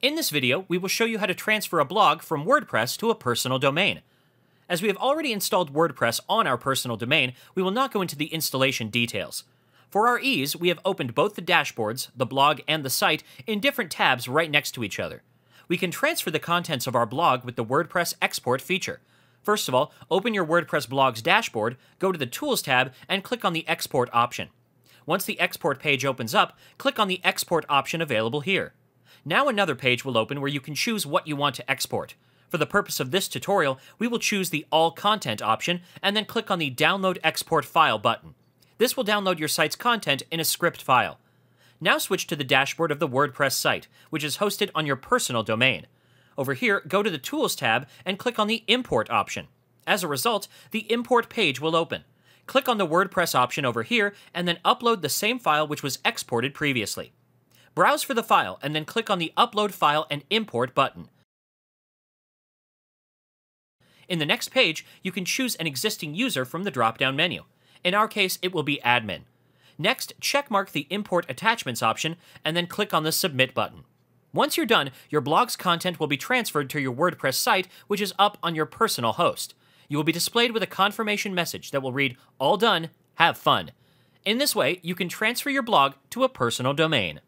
In this video, we will show you how to transfer a blog from WordPress to a personal domain. As we have already installed WordPress on our personal domain, we will not go into the installation details. For our ease, we have opened both the dashboards, the blog, and the site in different tabs right next to each other. We can transfer the contents of our blog with the WordPress export feature. First of all, open your WordPress blog's dashboard, go to the Tools tab, and click on the Export option. Once the Export page opens up, click on the Export option available here. Now another page will open where you can choose what you want to export. For the purpose of this tutorial, we will choose the All Content option and then click on the Download Export File button. This will download your site's content in a script file. Now switch to the dashboard of the WordPress site, which is hosted on your personal domain. Over here, go to the Tools tab and click on the Import option. As a result, the Import page will open. Click on the WordPress option over here and then upload the same file which was exported previously. Browse for the file and then click on the Upload File and Import button. In the next page, you can choose an existing user from the drop-down menu. In our case, it will be admin. Next, checkmark the Import Attachments option and then click on the Submit button. Once you're done, your blog's content will be transferred to your WordPress site, which is up on your personal host. You will be displayed with a confirmation message that will read, All done, have fun. In this way, you can transfer your blog to a personal domain.